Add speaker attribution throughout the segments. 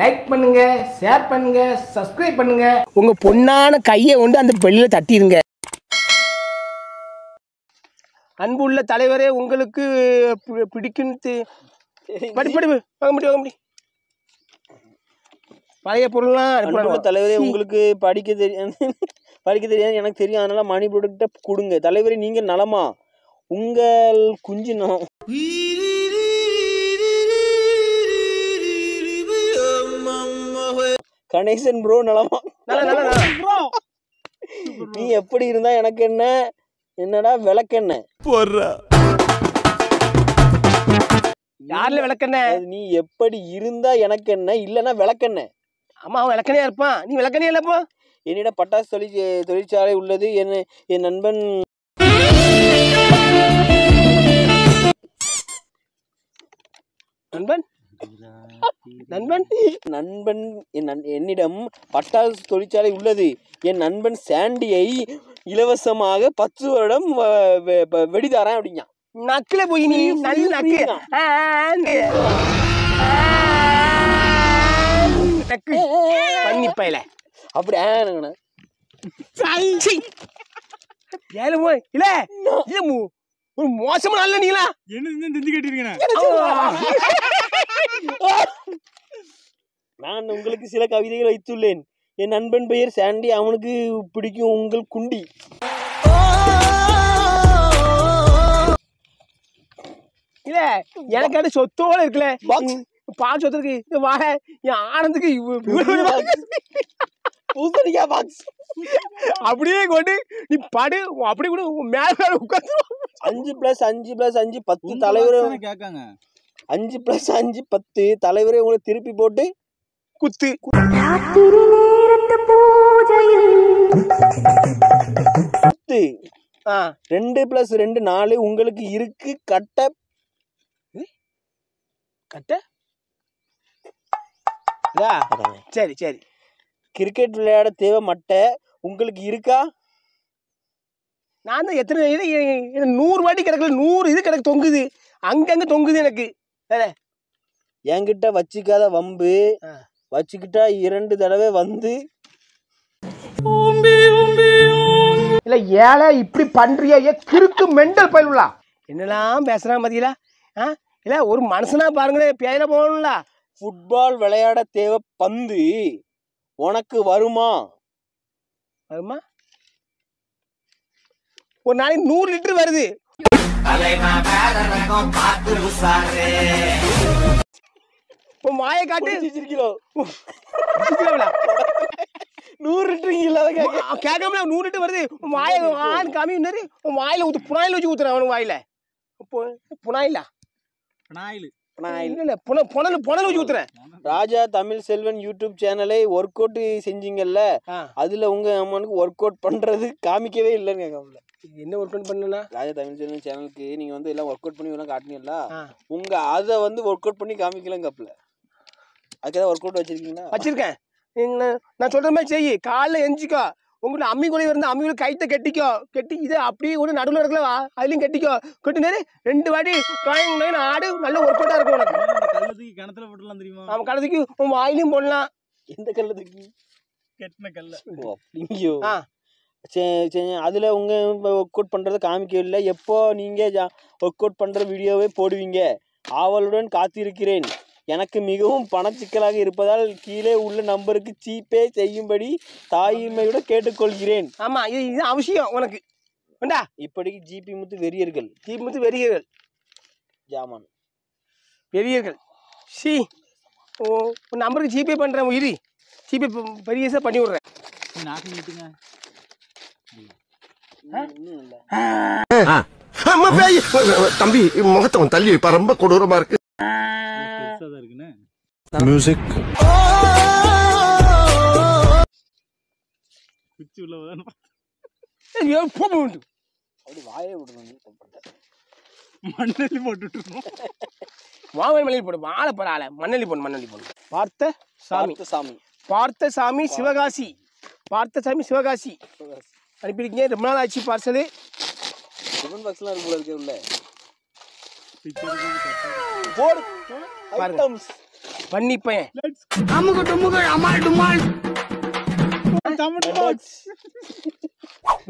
Speaker 1: like பண்ணுங்க share பண்ணுங்க subscribe பண்ணுங்க உங்க பொண்ணான கையை கொண்டு அந்த வெளியில தட்டிடுங்க அன்புள்ள தலைவரே உங்களுக்கு பிடிக்கும் படி வாங்க முடி பழைய பொருள்லாம் தலைவரே உங்களுக்கு படிக்க தெரியாது படிக்க தெரியாது எனக்கு தெரியும் அதனால மணி ப்ராடக்ட்டை கொடுங்க தலைவரே நீங்கள் நலமா உங்கள் குஞ்சு நலம் கணேசன் ப்ரோ நலமா நீ எப்படி இருந்தா எனக்கு என்ன என்னடா விளக்கெண்ண போடுறா யாருல விளக்கெண்ண நீ எப்படி இருந்தா எனக்கு என்ன இல்லனா விளக்கெண்ண ஆமா அவன் விளக்கணையா இருப்பான் நீ விளக்கணையா இல்லப்போ என்னிடம் பட்டாசு தொழிற் தொழிற்சாலை உள்ளது என் என் நண்பன் நண்பன் நண்பன் நண்பன் என்னிடம் பட்டாசு தொழிற்சாலை உள்ளது என் நண்பன் சாண்டியை இலவசமாக பத்து வருடம் வெடிதாரன் அப்படிங்க நக்கில போய் நீ நல்ல அப்படி இல்ல ஒரு மோசமா நல்ல நீங்களா என்ன தெரிஞ்சு கேட்டிருக்கேன் நான் உங்களுக்கு சில கவிதைகள் வைத்துள்ளேன் என் நண்பன் பெயர் சாண்டி அவனுக்கு பிடிக்கும் உங்கள் குண்டி இல்ல எனக்கு அது சொத்தோட இருக்குல்ல பாக்ஸ் சொத்துக்கு இருக்கு வாழ என் ஆனந்துக்கு பூசணிக்கா பாக்ஸ் அப்படியே கொண்டு நீ படு அப்படி கூட மேல உட்காந்து அஞ்சு பிளஸ் அஞ்சு பிளஸ் அஞ்சு பத்து தலைவர் கேட்காங்க அஞ்சு ப்ளஸ் அஞ்சு பத்து தலைவரே உங்களை திருப்பி போட்டு குத்து குத்து ஆ ரெண்டு ப்ளஸ் ரெண்டு நாலு உங்களுக்கு இருக்கு கட்ட கட்ட சரி சரி கிரிக்கெட் விளையாட தேவை மட்டை உங்களுக்கு இருக்கா நான் தான் எத்தனை இது நூறு வாட்டி கிடக்கல நூறு இது கிடக்கு தொங்குது அங்கங்கே தொங்குது எனக்கு என்கிட்ட வச்சுக்காத வம்பு வச்சுக்கிட்டா இரண்டு தடவை வந்து இல்ல ஏழை இப்படி பண்றிய கிறுக்கு மெண்டல் பயிலுலா என்னெல்லாம் பேசுறான் பாத்தீங்களா ஆ இல்ல ஒரு மனுஷனா பாருங்களே பேர போகணும்ல ஃபுட்பால் விளையாட தேவை பந்து உனக்கு வருமா வருமா ஒரு நாளைக்கு நூறு லிட்டர் வருது உன் மாய காட்டி நூறு இல்லாத கேட்காமல நூறு லிட்டர் வருது உன் மாய ஆண் காமி உன் ஊத்து புனாயில் வச்சு ஊத்துறேன் வாயில ராஜா தமிழ் செல்வன் யூடியூப் சேனலை ஒர்க் அவுட் செஞ்சீங்கல்ல அதுல உங்க அம்மனுக்கு ஒர்க் அவுட் பண்றது காமிக்கவே இல்லைன்னு கேட்காமல என்ன ஒர்க் அவுட் பண்ணலாம் ராஜா தமிழ் செல்வன் சேனலுக்கு நீங்கள் வந்து எல்லாம் ஒர்க் அவுட் பண்ணி எல்லாம் காட்டினீங்களா உங்கள் அதை வந்து ஒர்க் அவுட் பண்ணி காமிக்கலாம் கப்பில் அதுக்கு ஒர்க் அவுட் வச்சுருக்கீங்களா வச்சுருக்கேன் நான் சொல்கிற மாதிரி செய் காலைல எஞ்சிக்கோ உங்கள்கிட்ட அம்மி குழி இருந்தால் அம்மி குழி கைத்த கட்டிக்கோ கட்டி இதை அப்படியே கூட நடுவில் இருக்கல அதுலேயும் கட்டிக்கோ கட்டினாரு ரெண்டு வாடி ட்ராயிங் நான் ஆடு நல்ல ஒர்க் அவுட்டாக இருக்கும் உனக்கு கல்லதுக்கு கிணத்துல போட்டுலாம் தெரியுமா நம்ம கல்லதுக்கு உன் வாயிலையும் போடலாம் எந்த கல்லதுக்கு கெட்டின கல்ல ஆ அதில் உங்கள் ஒர்க் அவுட் பண்ணுறத காமிக்கவில்லை எப்போது நீங்கள் ஜா ஒர்க் அவுட் பண்ணுற வீடியோவை போடுவீங்க ஆவலுடன் காத்திருக்கிறேன் எனக்கு மிகவும் பணச்சிக்கலாக இருப்பதால் கீழே உள்ள நம்பருக்கு சீப்பே செய்யும்படி தாய்மையோட கேட்டுக்கொள்கிறேன் ஆமாம் இது இது அவசியம் உனக்கு வேண்டா இப்படிக்கு ஜிபி முத்து வெறியர்கள் ஜிபி முத்து வெறியர்கள் ஜாமான் வெறியர்கள் சி ஓ நம்பருக்கு ஜிபே பண்ணுறேன் உயிரி ஜிபே பெரியசாக பண்ணி விட்றேன் தம்பி தள்ளி வைப்பா ரொம்ப கொடூரமா இருக்கு மியூசிக் போடு பார்த்த சாமி சாமி பார்த்த சாமி சிவகாசி பார்த்த சாமி சிவகாசி அனுப்பிடுங்க ரொம்ப நாள் ஆச்சு பார்சலு பாக்ஸ்லாம் இருக்கும் போல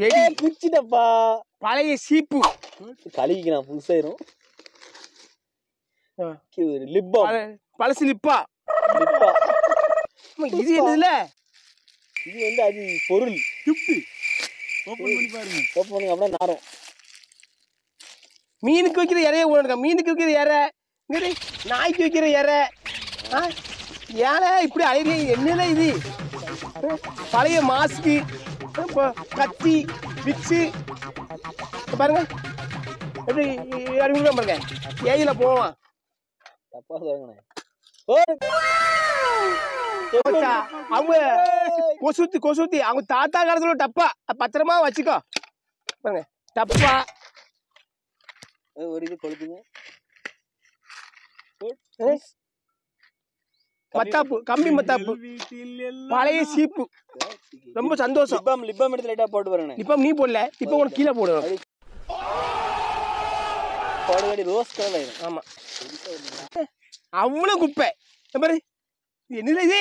Speaker 1: இருக்கு உள்ள பழைய சீப்பு கழுவிக்கு நான் புதுசாயிரும் லிப்பா பழசு லிப்பா இது என்னதுல இது வந்து அது பொருள் ஓப்பன் மீனுக்கு வைக்கிற இறைய உணர்க்கா மீனுக்கு வைக்கிற இறை நாய்க்கு வைக்கிற இறை ஏழை இப்படி அழகிய என்ன இது பழைய மாஸ்க்கு கத்தி விக்ஸு பாருங்க பாருங்க போவான் அவங்க கொசுத்தி கொசுத்தி அவங்க தாத்தா காலத்துல டப்பா பத்திரமா வச்சுக்கோ பாருங்க டப்பா ஒரு இது கொளுத்துங்க மத்தாப்பு கம்பி மத்தாப்பு பழைய சீப்பு ரொம்ப சந்தோஷம் லிப்பம் லிப்பாம் எடுத்து லைட்டா போட்டு வரேன் லிப்பம் நீ போடல இப்ப உனக்கு கீழே போடுவேன் பாடுகாடி ரோஸ் ஆமா அவ்வளவு குப்பை என்ன இது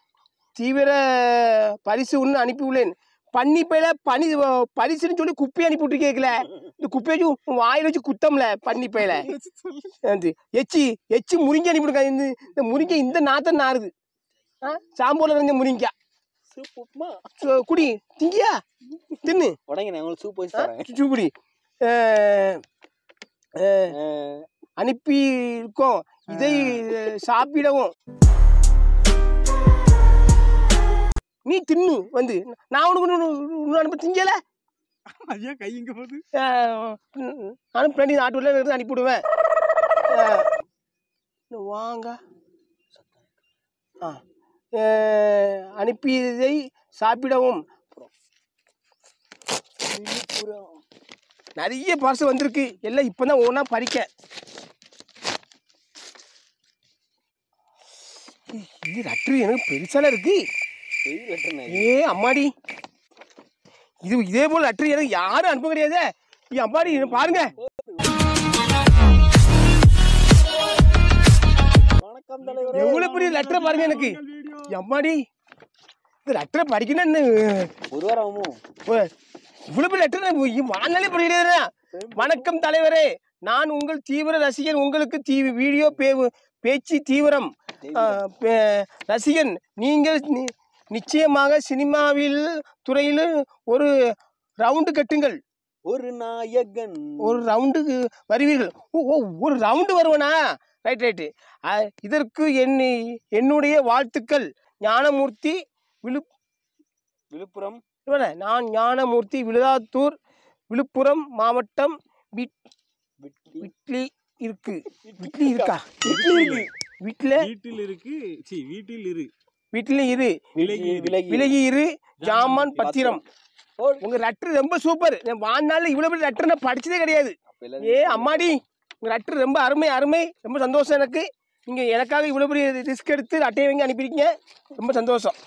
Speaker 1: தீவிர பரிசு ஒன்று அனுப்பியுள்ளேன் பன்னிப்பையில பனி பரிசுன்னு சொல்லி குப்பி அனுப்பிவிட்டு கேட்கல இந்த குப்பையை வச்சு வாயில் வச்சு குத்தம்ல பன்னிப்பையில எச்சி எச்சி முறிஞ்சி அனுப்பிவிடுங்க இந்த முறிஞ்ச இந்த நாத்தம் நாருது ஆ சாம்பூரில் இருந்த முறிங்கா குடி திங்கியா தின்னு சூப் வச்சு குடி அனுப்பி இருக்கோம் இதை சாப்பிடவும் நீ தின்னு வந்து நான் உனக்கு அனுப்ப திங்கல ஐயா கை இங்க போகுது நானும் ஃப்ரெண்டு ஆட்டோவில் இருந்து அனுப்பிவிடுவேன் வாங்க ஆ அனுப்பியதை சாப்பிடவும் நிறைய பார்சல் வந்திருக்கு எல்லாம் இப்போ தான் ஒன்றா பறிக்க இது ரட்டு எனக்கு பெருசாலாம் இருக்குது ஏ அம்மாடி இது இதே போல் லெட்டர் எனக்கு யாரும் அனுப்ப கிடையாது அம்மாடி பாருங்க எவ்வளவு பெரிய லெட்டர் பாருங்க எனக்கு அம்மாடி இந்த லெட்டரை படிக்கணும்னு ஒரு வாரம் ஆகும் இவ்வளவு பெரிய லெட்டர் எனக்கு வாழ்நாளே வணக்கம் தலைவரே நான் உங்கள் தீவிர ரசிகன் உங்களுக்கு தீ வீடியோ பே பேச்சு தீவிரம் ரசிகன் நீங்கள் நிச்சயமாக சினிமாவில் துறையில் ஒரு ரவுண்டு கட்டுங்கள் ஒரு நாயகன் ஒரு ரவுண்டுக்கு வருவீர்கள் ஓ ஒரு ரவுண்டு வருவனா ரைட் ரைட்டு இதற்கு என் என்னுடைய வாழ்த்துக்கள் ஞானமூர்த்தி விழு விழுப்புரம் நான் ஞானமூர்த்தி விழுதாத்தூர் விழுப்புரம் மாவட்டம் இட்லி இருக்கு இட்லி இருக்கா இட்லி இருக்கு வீட்டில் வீட்டில் இருக்கு சி வீட்டில் இரு வீட்டிலும் இரு விலகி இரு ஜாமான் பத்திரம் உங்க லெட்டர் ரொம்ப சூப்பர் வாழ்நாள் இவ்வளவு பெரிய லெட்டர் நான் படிச்சதே கிடையாது ஏ அம்மாடி உங்க லெட்டர் ரொம்ப அருமை அருமை ரொம்ப சந்தோஷம் எனக்கு நீங்க எனக்காக இவ்வளவு பெரிய ரிஸ்க் எடுத்து அட்டையை வாங்கி அனுப்பியிருக்கீங்க ரொம்ப சந்தோஷம்